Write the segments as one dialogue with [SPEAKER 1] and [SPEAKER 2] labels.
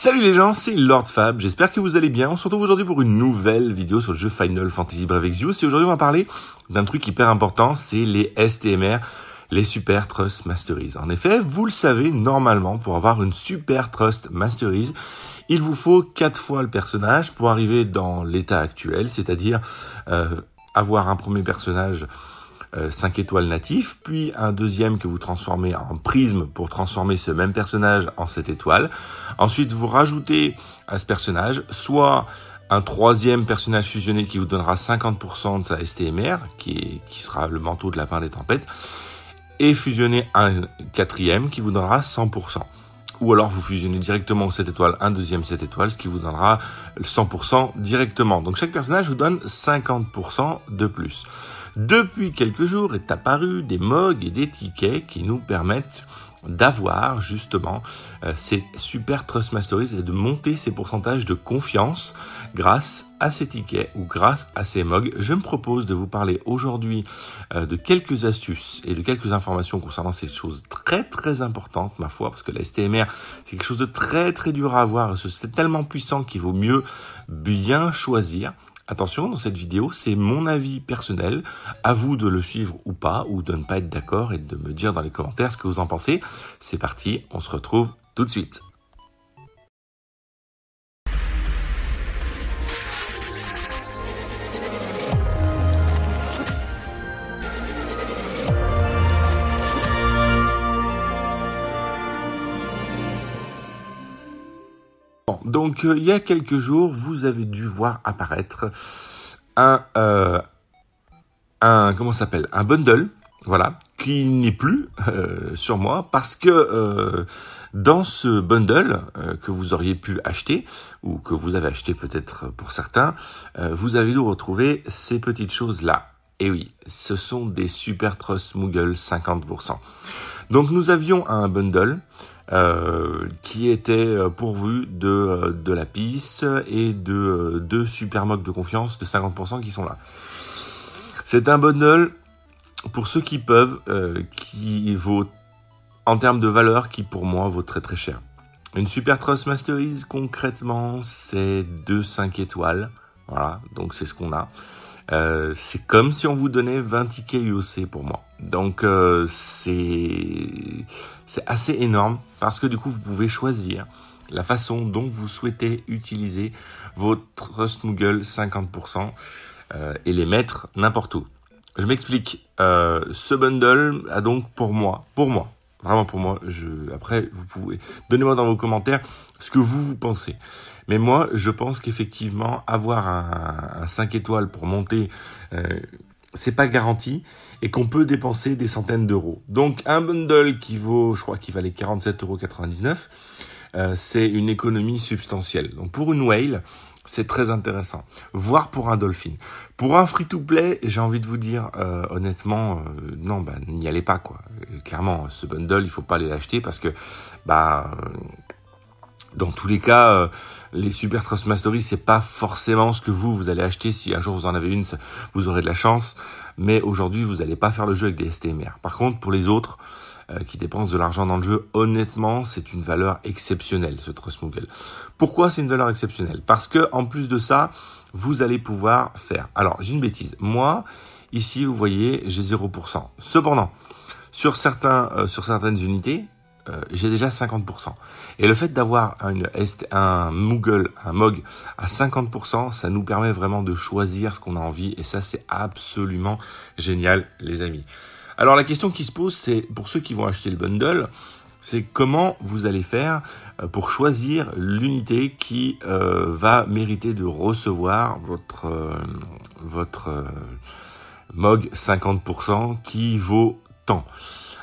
[SPEAKER 1] Salut les gens, c'est Lord Fab. j'espère que vous allez bien. On se retrouve aujourd'hui pour une nouvelle vidéo sur le jeu Final Fantasy Brave Exvius. Et aujourd'hui on va parler d'un truc hyper important, c'est les STMR, les Super Trust Masteries. En effet, vous le savez, normalement, pour avoir une Super Trust Masteries, il vous faut 4 fois le personnage pour arriver dans l'état actuel, c'est-à-dire euh, avoir un premier personnage euh, 5 étoiles natifs, puis un deuxième que vous transformez en prisme pour transformer ce même personnage en cette étoile. Ensuite, vous rajoutez à ce personnage soit un troisième personnage fusionné qui vous donnera 50% de sa STMR, qui, est, qui sera le manteau de lapin des tempêtes, et fusionner un quatrième qui vous donnera 100%. Ou alors vous fusionnez directement cette étoile, un deuxième cette étoile, ce qui vous donnera 100% directement. Donc chaque personnage vous donne 50% de plus. Depuis quelques jours est apparu des mugs et des tickets qui nous permettent d'avoir justement euh, ces super trust masteries et de monter ces pourcentages de confiance grâce à ces tickets ou grâce à ces mugs. Je me propose de vous parler aujourd'hui euh, de quelques astuces et de quelques informations concernant ces choses très très importantes, ma foi, parce que la STMR, c'est quelque chose de très très dur à avoir. C'est tellement puissant qu'il vaut mieux bien choisir Attention, dans cette vidéo, c'est mon avis personnel. À vous de le suivre ou pas, ou de ne pas être d'accord et de me dire dans les commentaires ce que vous en pensez. C'est parti, on se retrouve tout de suite. Donc euh, il y a quelques jours, vous avez dû voir apparaître un euh, un comment s'appelle un bundle, voilà, qui n'est plus euh, sur moi parce que euh, dans ce bundle que vous auriez pu acheter ou que vous avez acheté peut-être pour certains, vous avez dû retrouver ces petites choses là. Et oui, ce sont des Super Trust Moogle 50%. Donc nous avions un bundle euh, qui était euh, pourvu de, euh, de la piste et de deux super mocs de confiance de 50% qui sont là. C'est un bundle pour ceux qui peuvent, qui vaut en termes de valeur, qui pour moi vaut très très cher. Une Super Trust Masteries, concrètement, c'est deux 5 étoiles. Voilà, donc c'est ce qu'on a. Euh, c'est comme si on vous donnait 20 tickets UOC pour moi. Donc euh, c'est c'est assez énorme parce que du coup vous pouvez choisir la façon dont vous souhaitez utiliser votre smuggle 50% euh, et les mettre n'importe où. Je m'explique. ce bundle a donc pour moi, pour moi, vraiment pour moi, je, après vous pouvez donnez-moi dans vos commentaires ce que vous vous pensez. Mais moi, je pense qu'effectivement, avoir un, un, 5 étoiles pour monter, euh, c'est pas garanti et qu'on peut dépenser des centaines d'euros. Donc un bundle qui vaut, je crois qu'il valait 47,99 euros, euh, c'est une économie substantielle. Donc pour une whale, c'est très intéressant, voire pour un dolphin. Pour un free-to-play, j'ai envie de vous dire, euh, honnêtement, euh, non, bah, n'y allez pas, quoi. Clairement, ce bundle, il faut pas les acheter parce que, bah, dans tous les cas, euh, les Super ce c'est pas forcément ce que vous, vous allez acheter. Si un jour vous en avez une, vous aurez de la chance. Mais aujourd'hui, vous n'allez pas faire le jeu avec des STMR. Par contre, pour les autres euh, qui dépensent de l'argent dans le jeu, honnêtement, c'est une valeur exceptionnelle, ce Moogle. Pourquoi c'est une valeur exceptionnelle Parce que, en plus de ça, vous allez pouvoir faire. Alors, j'ai une bêtise. Moi, ici, vous voyez, j'ai 0%. Cependant, sur, certains, euh, sur certaines unités, euh, j'ai déjà 50%. Et le fait d'avoir un Moogle, un MOG à 50%, ça nous permet vraiment de choisir ce qu'on a envie. Et ça, c'est absolument génial, les amis. Alors la question qui se pose, c'est pour ceux qui vont acheter le bundle, c'est comment vous allez faire euh, pour choisir l'unité qui euh, va mériter de recevoir votre, votre MOG 50% qui vaut tant.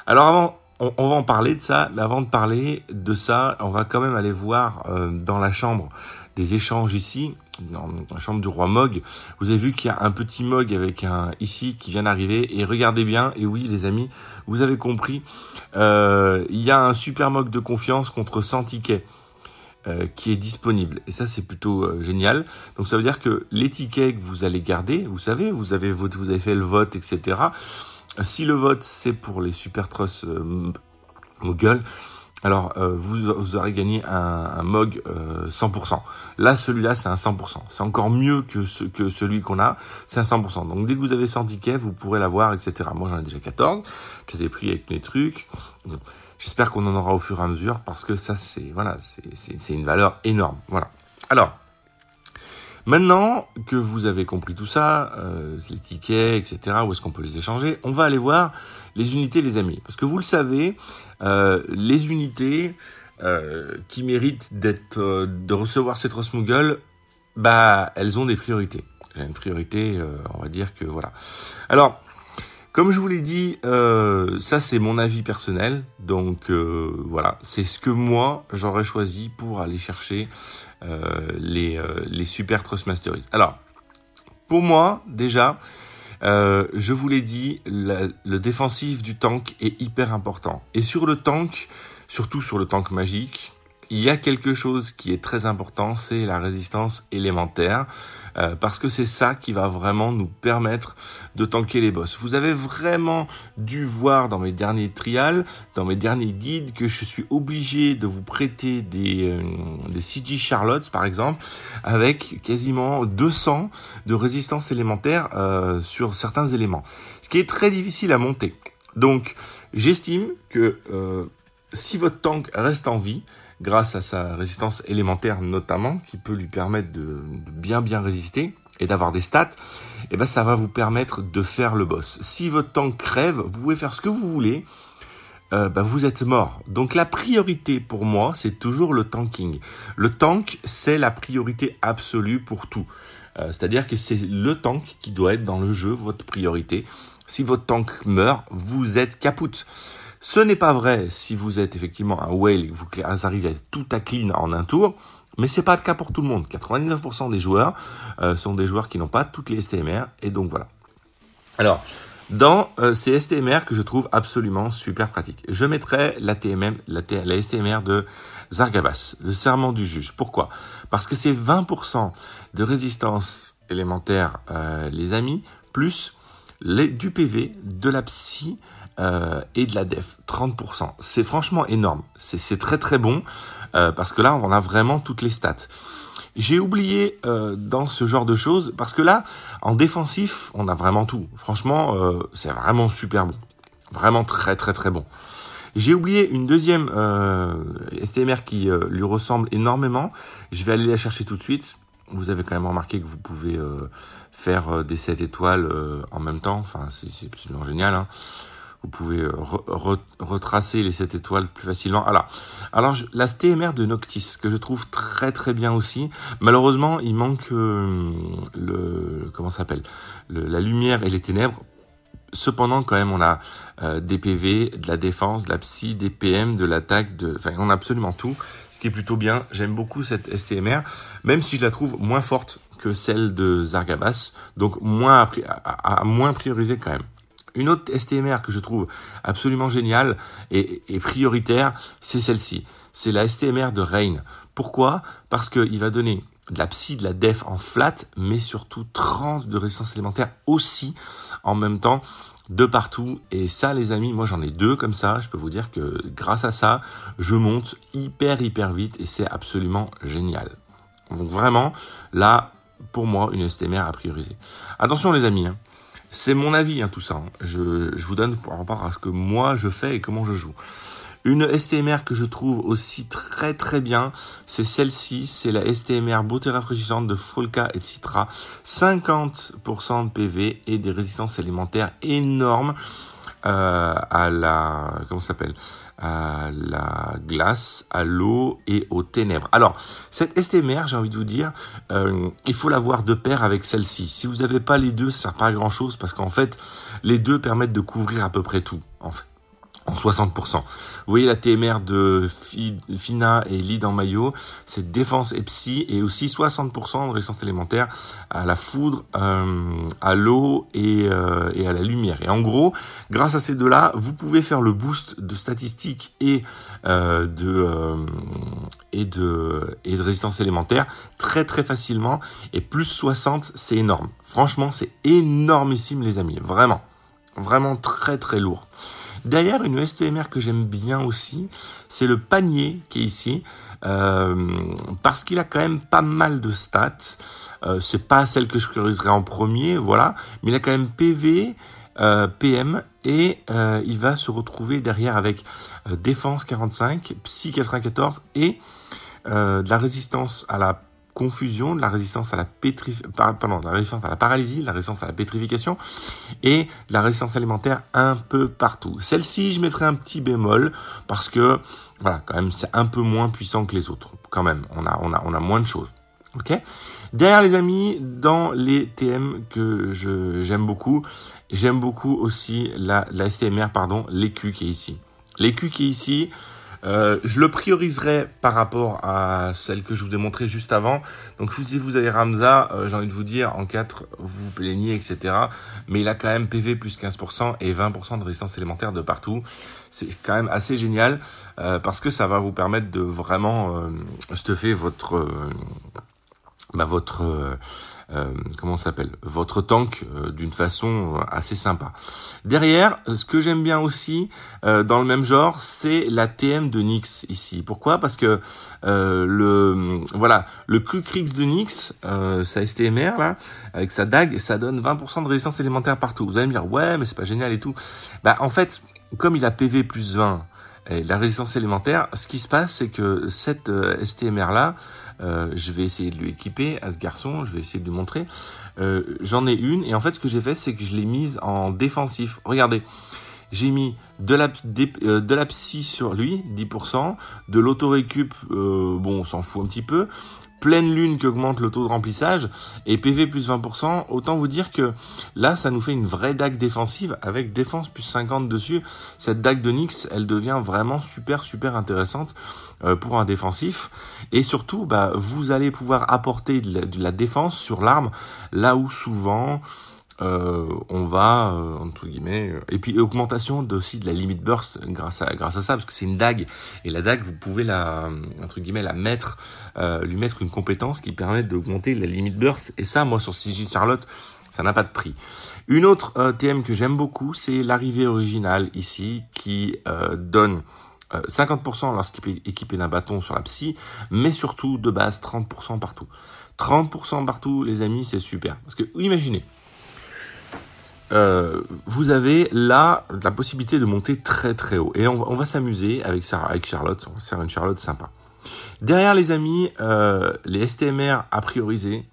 [SPEAKER 1] Alors avant on, va en parler de ça, mais avant de parler de ça, on va quand même aller voir euh, dans la chambre des échanges ici, dans la chambre du roi Mog. Vous avez vu qu'il y a un petit Mog avec un ici qui vient d'arriver, et regardez bien, et oui les amis, vous avez compris, euh, il y a un super Mog de confiance contre 100 tickets euh, qui est disponible. Et ça, c'est plutôt génial. Donc, ça veut dire que les tickets que vous allez garder, vous savez, vous avez, vous avez fait le vote, etc si le vote c'est pour les super Truss euh, alors euh, vous, aurez gagné un, MOG 100%. Euh, Là, celui-là, c'est un 100%. C'est encore mieux que, ce, que celui qu'on a, c'est un 100%. Donc dès que vous avez 100 tickets, vous pourrez l'avoir, etc. Moi, j'en ai déjà 14, je les ai pris avec mes trucs. J'espère qu'on en aura au fur et à mesure parce que ça, c'est voilà, c'est une valeur énorme. Voilà. Alors, Maintenant que vous avez compris tout ça, euh, les tickets, etc., où est-ce qu'on peut les échanger, on va aller voir les unités, les amis. Parce que vous le savez, euh, les unités euh, qui méritent d'être, de recevoir cette rossmuggle, bah, elles ont des priorités. Une priorité, on va dire que voilà. Alors, comme je vous l'ai dit, euh, ça c'est mon avis personnel. Donc euh, voilà, c'est ce que moi j'aurais choisi pour aller chercher euh, les, les, super Trustmasteries. Alors, pour moi déjà, je vous l'ai dit, le défensif du tank est hyper important. Et sur le tank, surtout sur le tank magique, il y a quelque chose qui est très important, c'est la résistance élémentaire, euh, parce que c'est ça qui va vraiment nous permettre de tanker les boss. Vous avez vraiment dû voir dans mes derniers trials, dans mes derniers guides, que je suis obligé de vous prêter des, euh, CG Charlotte, par exemple, avec quasiment 200 de résistance élémentaire euh, sur certains éléments, ce qui est très difficile à monter. Donc, j'estime que si votre tank reste en vie, grâce à sa résistance élémentaire notamment, qui peut lui permettre de, bien bien résister et d'avoir des stats, et eh ben ça va vous permettre de faire le boss. Si votre tank crève, vous pouvez faire ce que vous voulez, euh, ben, vous êtes mort. Donc la priorité pour moi, c'est toujours le tanking. Le tank, c'est la priorité absolue pour tout. Euh, c'est-à-dire que c'est le tank qui doit être dans le jeu votre priorité. Si votre tank meurt, vous êtes capote. Ce n'est pas vrai si vous êtes effectivement un whale et que vous arrivez à être tout à clean en un tour, mais c'est pas le cas pour tout le monde. 99% des joueurs euh, sont des joueurs qui n'ont pas toutes les STMR, et donc voilà. Alors, dans euh, ces STMR que je trouve absolument super pratiques, je mettrai la, TMM, la, STMR de Zargabas, le serment du juge. Pourquoi Parce que c'est 20% de résistance élémentaire, euh, les amis, plus du PV, de la psy, euh, et de la def, 30%. C'est franchement énorme, c'est très très bon, euh, parce que là on a vraiment toutes les stats. J'ai oublié euh, dans ce genre de choses, parce que là, en défensif, on a vraiment tout. Franchement, c'est vraiment super bon. Vraiment très très très bon. J'ai oublié une deuxième STMR qui lui ressemble énormément. Je vais aller la chercher tout de suite vous avez quand même remarqué que vous pouvez faire des 7 étoiles en même temps. Enfin, c'est absolument génial. Hein vous pouvez euh, retracer les sept étoiles plus facilement. Ah alors, alors la TMR de Noctis que je trouve très très bien aussi. Malheureusement, il manque euh, le comment s'appelle la lumière et les ténèbres. Cependant, quand même, on a euh, des PV, de la défense, de la psy, des PM, de l'attaque, de, enfin, on a absolument tout, ce qui est plutôt bien. J'aime beaucoup cette STMR, même si je la trouve moins forte que celle de Zargabas, donc moins à, à moins prioriser quand même. Une autre STMR que je trouve absolument géniale et, prioritaire, c'est celle-ci. C'est la STMR de Rain. Pourquoi Parce qu'il va donner de la psy, de la def en flat, mais surtout 30 de résistance élémentaire aussi en même temps de partout. Et ça, les amis, moi j'en ai deux comme ça. Je peux vous dire que grâce à ça, je monte hyper hyper vite et c'est absolument génial. Donc vraiment, là, pour moi, une STMR à prioriser. Attention les amis, hein. C'est mon avis, hein, tout ça. Hein. Je, je, vous donne par rapport à ce que moi je fais et comment je joue. Une STMR que je trouve aussi très très bien, c'est celle-ci, c'est la STMR beauté rafraîchissante de Folka et Citra. 50% de PV et des résistances alimentaires énormes. Euh, à la comment s'appelle à la glace, à l'eau et aux ténèbres. Alors, cette STMR, j'ai envie de vous dire, euh, il faut l'avoir de pair avec celle-ci. Si vous n'avez pas les deux, ça ne sert pas à grand-chose parce qu'en fait, les deux permettent de couvrir à peu près tout, en fait en 60%. Vous voyez la TMR de Fina et Lee en maillot, c'est défense et psy et aussi 60% de résistance élémentaire à la foudre, euh, à l'eau euh, et, à la lumière. Et en gros, grâce à ces deux-là, vous pouvez faire le boost de statistiques et, euh, de, et, de, et de résistance élémentaire très très facilement. Et plus 60, c'est énorme. Franchement, c'est énormissime les amis, vraiment. Vraiment très très lourd. Derrière, une STMR que j'aime bien aussi, c'est le panier qui est ici, euh, parce qu'il a quand même pas mal de stats. Euh, c'est pas celle que je prioriserai en premier, voilà, mais il a quand même PV, euh, PM et il va se retrouver derrière avec défense 45, psy 94 et de la résistance à la confusion, de la résistance à la pétrif... Pardon, la résistance à la paralysie, la résistance à la pétrification et de la résistance alimentaire un peu partout. Celle-ci, je mettrai un petit bémol parce que voilà, quand même, c'est un peu moins puissant que les autres. Quand même, on a, on on a moins de choses. Ok. Derrière les amis, dans les TM que j'aime beaucoup, j'aime beaucoup aussi la, la STMR pardon, l'écu qui est ici. L'écu qui est ici, euh, je le prioriserai par rapport à celle que je vous ai montrée juste avant. Donc si vous avez Ramza, euh, j'ai envie de vous dire, en 4, vous plaignez, etc. Mais il a quand même PV plus 15% et 20% de résistance élémentaire de partout. C'est quand même assez génial euh, parce que ça va vous permettre de vraiment stuffer votre... Bah, votre euh, comment s'appelle votre tank euh, d'une façon euh, assez sympa. Derrière, ce que j'aime bien aussi dans le même genre, c'est la TM de Nyx ici. Pourquoi Parce que le voilà le QCrix de Nyx, sa STMR là, avec sa dague, ça donne 20% de résistance élémentaire partout. Vous allez me dire ouais mais c'est pas génial et tout. Bah en fait, comme il a PV plus 20 et la résistance élémentaire, ce qui se passe c'est que cette STMR là euh, je vais essayer de lui équiper à ce garçon, je vais essayer de lui montrer. Euh, j'en ai une, et en fait, ce que j'ai fait, c'est que je l'ai mise en défensif. Regardez, j'ai mis euh, de la, psy sur lui, 10%, de lauto euh, bon, on s'en fout un petit peu, pleine lune qui augmente le taux de remplissage, et PV plus 20%, autant vous dire que là, ça nous fait une vraie dague défensive, avec défense plus 50 dessus. Cette DAC de Nyx, elle devient vraiment super, super intéressante euh, pour un défensif. Et surtout, bah, vous allez pouvoir apporter de la défense sur l'arme, là où souvent... Euh, on va euh, entre guillemets euh, et puis augmentation de, aussi de la limite burst grâce à grâce à ça parce que c'est une dague et la dague vous pouvez la entre guillemets la mettre lui mettre une compétence qui permet d'augmenter la limite burst et ça moi sur CJ Charlotte ça n'a pas de prix. Une autre TM que j'aime beaucoup c'est l'arrivée originale ici qui donne 50% lorsqu'il est équipé d'un bâton sur la psy, mais surtout de base 30% partout. 30% partout, les amis, c'est super. Parce que imaginez, euh, vous avez là la possibilité de monter très très haut. Et on, va s'amuser avec, avec Charlotte, on une Charlotte sympa. Derrière les amis, euh, les STMR à prioriser,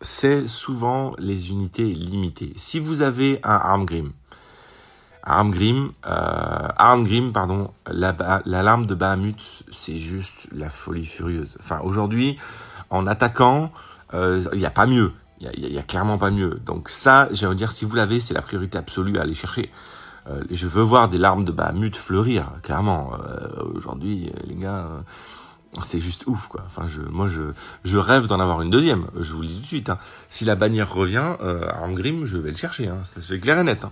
[SPEAKER 1] c'est souvent les unités limitées. Si vous avez un Armgrim, Armgrim, euh, Armgrim, pardon, l'alarme la de Bahamut, c'est juste la folie furieuse. Enfin, aujourd'hui, en attaquant, euh, il n'y a pas mieux. Il n'y a, clairement pas mieux. Donc ça, j'ai envie de dire, si vous l'avez, c'est la priorité absolue à aller chercher. Euh, je veux voir des larmes de Bahamut fleurir, clairement. Euh, aujourd'hui, les gars, euh, c'est juste ouf, quoi. Enfin, je, moi, je, je rêve d'en avoir une deuxième. Je vous le dis tout de suite. Hein. Si la bannière revient à Angrim, je vais le chercher. Hein. C'est clair et net. Hein.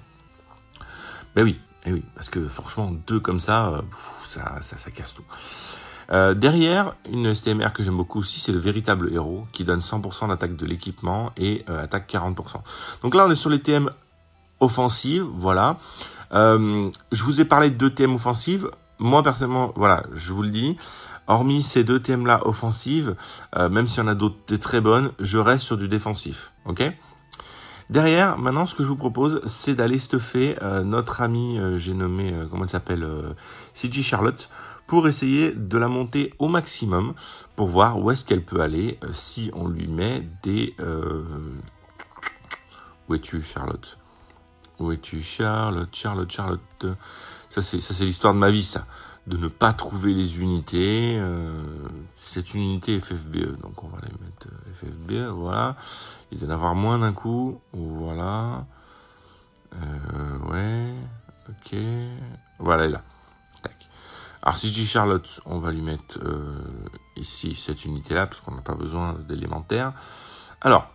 [SPEAKER 1] Ben oui, eh oui, parce que franchement, deux comme ça, ça, ça casse tout. Euh, derrière, une STMR que j'aime beaucoup aussi, c'est le véritable héros qui donne 100% d'attaque de l'équipement et euh, attaque 40%. Donc là, on est sur les TM offensives, voilà. Euh, je vous ai parlé de deux TM offensives. Moi, personnellement, voilà, je vous le dis. Hormis ces deux tm là offensives, même s'il y en a d'autres très bonnes, je reste sur du défensif, ok Derrière, maintenant, ce que je vous propose, c'est d'aller stuffer notre ami, j'ai nommé, comment elle s'appelle, CG Charlotte pour essayer de la monter au maximum pour voir où est-ce qu'elle peut aller euh, si on lui met des... Euh, où es-tu Charlotte Où es-tu Charlotte Charlotte Charlotte Ça c'est l'histoire de ma vie ça. De ne pas trouver les unités. Euh, c'est une unité FFBE, donc on va les mettre FFBE, voilà. Il doit en avoir moins d'un coup. Voilà. ouais. Ok. Voilà, là. Alors, CG Charlotte, on va lui mettre euh, ici cette unité-là, parce qu'on n'a pas besoin d'élémentaire. Alors,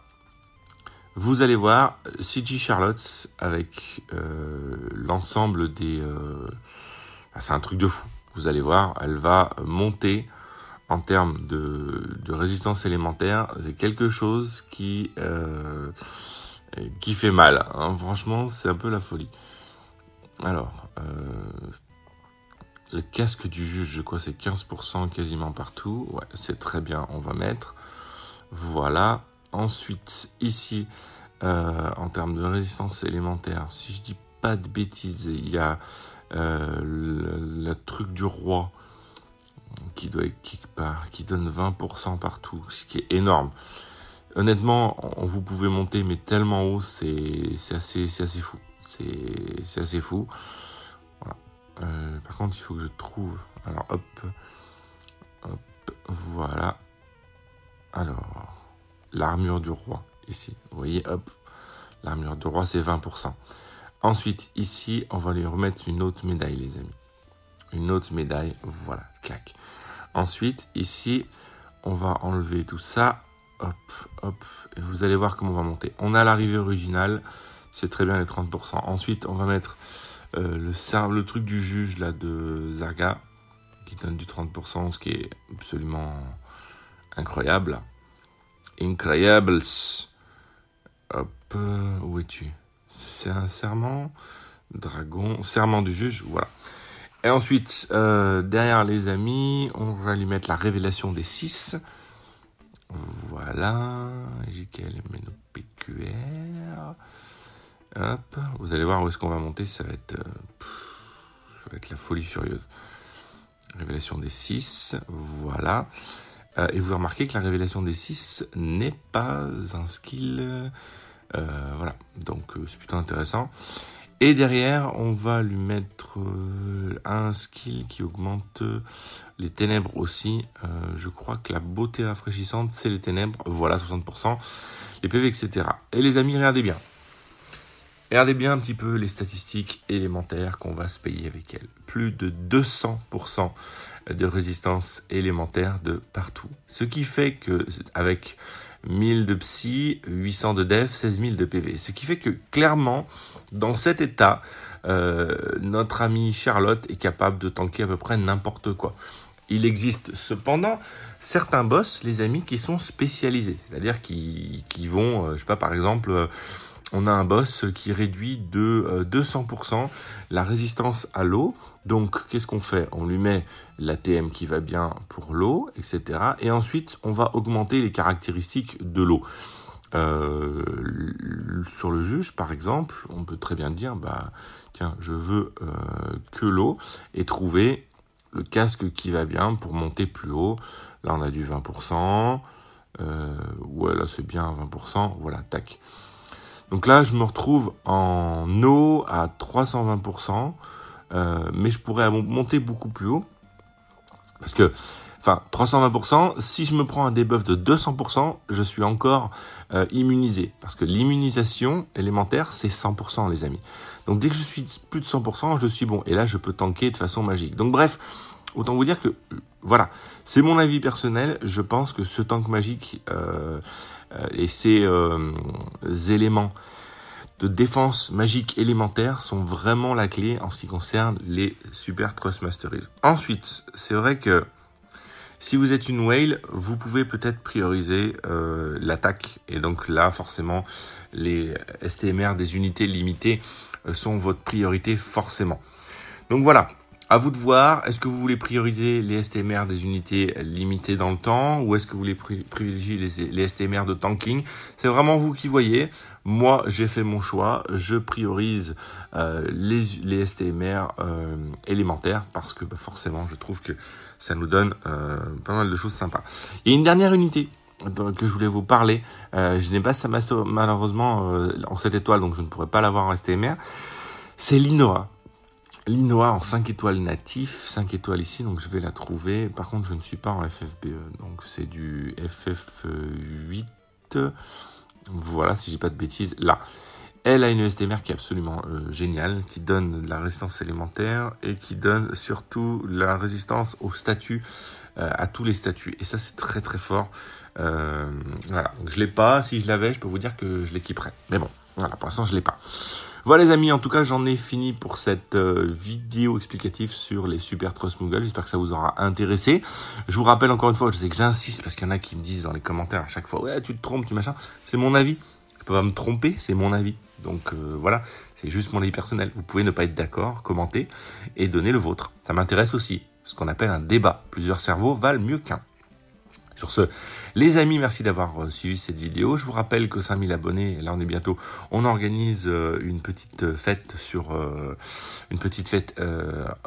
[SPEAKER 1] vous allez voir, CG Charlotte, avec euh, l'ensemble des... Euh, c'est un truc de fou. Vous allez voir, elle va monter en termes de, résistance élémentaire. C'est quelque chose qui, qui fait mal. Hein. Franchement, c'est un peu la folie. Alors, je le casque du juge, je crois, c'est 15% quasiment partout. Ouais, c'est très bien, on va mettre. Voilà. Ensuite, ici, euh, en termes de résistance élémentaire, si je dis pas de bêtises, il y a euh, le, truc du roi qui doit être part, qui donne 20% partout, ce qui est énorme. Honnêtement, on, vous pouvez monter, mais tellement haut, c'est assez, assez fou. C'est assez fou. Euh, par contre, il faut que je trouve. Alors, hop. Hop. Voilà. Alors, l'armure du roi, ici. Vous voyez, hop. L'armure du roi, c'est 20%. Ensuite, ici, on va lui remettre une autre médaille, les amis. Une autre médaille. Voilà, clac. Ensuite, ici, on va enlever tout ça. Hop, hop. Et vous allez voir comment on va monter. On a l'arrivée originale. C'est très bien les 30%. Ensuite, on va mettre euh, le, le truc du juge là de Zaga, qui donne du 30%, ce qui est absolument incroyable. Incroyables. Hop, euh, où es-tu C'est un serment. Dragon. Serment du juge, voilà. Et ensuite, euh, derrière les amis, on va lui mettre la révélation des 6. Voilà. JKL PQR. Hop, vous allez voir où est-ce qu'on va monter, ça va être, euh, ça va être la folie furieuse. Révélation des 6, voilà. Euh, et vous remarquez que la révélation des 6 n'est pas un skill. Euh, voilà, donc c'est plutôt intéressant. Et derrière, on va lui mettre un skill qui augmente les ténèbres aussi. je crois que la beauté rafraîchissante, c'est les ténèbres. Voilà, 60%. Les PV, etc. Et les amis, regardez bien. Regardez bien un petit peu les statistiques élémentaires qu'on va se payer avec elle. Plus de 200% de résistance élémentaire de partout. Ce qui fait que, avec 1000 de psy, 800 de def, 16 000 de PV. Ce qui fait que, clairement, dans cet état, euh, notre amie Charlotte est capable de tanker à peu près n'importe quoi. Il existe cependant certains boss, les amis, qui sont spécialisés. C'est-à-dire qui, vont, je euh, je sais pas, par exemple... Euh, on a un boss qui réduit de 200% euh, la résistance à l'eau. Donc, qu'est-ce qu'on fait On lui met l'ATM qui va bien pour l'eau, etc. Et ensuite, on va augmenter les caractéristiques de l'eau. Euh, sur le juge, par exemple, on peut très bien dire, bah, tiens, je veux euh, que l'eau et trouver le casque qui va bien pour monter plus haut. Là, on a du 20%. ouais, là, c'est bien 20%. Voilà, tac. Donc là, je me retrouve en eau à 320%, euh, mais je pourrais monter beaucoup plus haut. Parce que, enfin, 320%, si je me prends un debuff de 200%, je suis encore euh, immunisé. Parce que l'immunisation élémentaire, c'est 100%, les amis. Donc dès que je suis plus de 100%, je suis bon. Et là, je peux tanker de façon magique. Donc bref, autant vous dire que, euh, voilà, c'est mon avis personnel. Je pense que ce tank magique... Euh, euh, et ces euh, éléments de défense magique élémentaire sont vraiment la clé en ce qui concerne les super masteries. Ensuite, c'est vrai que si vous êtes une whale, vous pouvez peut-être prioriser euh, l'attaque. Et donc là, forcément, les STMR des unités limitées sont votre priorité forcément. Donc voilà, à vous de voir, est-ce que vous voulez prioriser les STMR des unités limitées dans le temps ou est-ce que vous voulez privilégier les, STMR de tanking C'est vraiment vous qui voyez. Moi, j'ai fait mon choix. Je priorise euh, les, les, STMR euh, élémentaires parce que bah, forcément, je trouve que ça nous donne euh, pas mal de choses sympas. Et une dernière unité que je voulais vous parler. je n'ai pas ça malheureusement en cette étoile, donc je ne pourrais pas l'avoir en STMR. C'est l'Inora. Linoa en 5 étoiles natif, 5 étoiles ici, donc je vais la trouver. Par contre, je ne suis pas en FFBE, donc c'est du FF8. Voilà, si j'ai pas de bêtises, là. Elle a une e SDMR qui est absolument euh, géniale, qui donne de la résistance élémentaire et qui donne surtout la résistance aux statuts, euh, à tous les statuts. Et ça, c'est très très fort. Euh, voilà, je l'ai pas. Si je l'avais, je peux vous dire que je l'équiperais. Mais bon, voilà, pour l'instant, je l'ai pas. Voilà les amis, en tout cas j'en ai fini pour cette euh, vidéo explicative sur les Super Trust Moogle. J'espère que ça vous aura intéressé. Je vous rappelle encore une fois, je sais que j'insiste parce qu'il y en a qui me disent dans les commentaires à chaque fois, ouais tu te trompes, tu machin. C'est mon avis. Je peux pas me tromper, c'est mon avis. Donc euh, voilà, c'est juste mon avis personnel. Vous pouvez ne pas être d'accord, commenter et donner le vôtre. Ça m'intéresse aussi. Ce qu'on appelle un débat. Plusieurs cerveaux valent mieux qu'un. Sur ce, les amis, merci d'avoir euh, suivi cette vidéo. Je vous rappelle que 5000 abonnés, là on est bientôt, on organise euh, euh, une petite fête sur une petite fête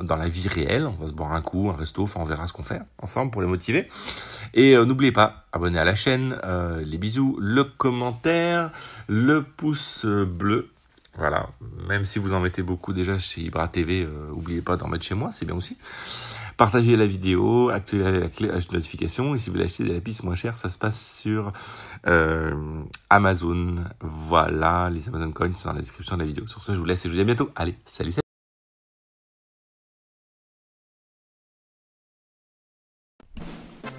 [SPEAKER 1] dans la vie réelle. On va se boire un coup, un resto, enfin on verra ce qu'on fait ensemble pour les motiver. Et n'oubliez pas, abonnez à la chaîne, les bisous, le commentaire, le pouce bleu. Voilà, même si vous en mettez beaucoup déjà chez Ibra TV, n'oubliez pas d'en mettre chez moi, c'est bien aussi. Partagez la vidéo, activez la cloche de notification et si vous voulez acheter des lapis moins chers, ça se passe sur euh, Amazon. Voilà, les Amazon Coins sont dans la description de la vidéo. Sur ce, je vous laisse et je vous dis à bientôt. Allez, salut, salut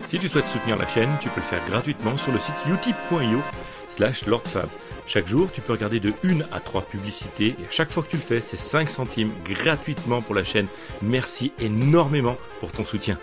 [SPEAKER 1] Si tu souhaites soutenir la chaîne, tu peux le faire gratuitement sur le site utip.io slash lordfab. Chaque jour, tu peux regarder de 1 à 3 publicités et à chaque fois que tu le fais, c'est 5 centimes gratuitement pour la chaîne. Merci énormément pour ton soutien.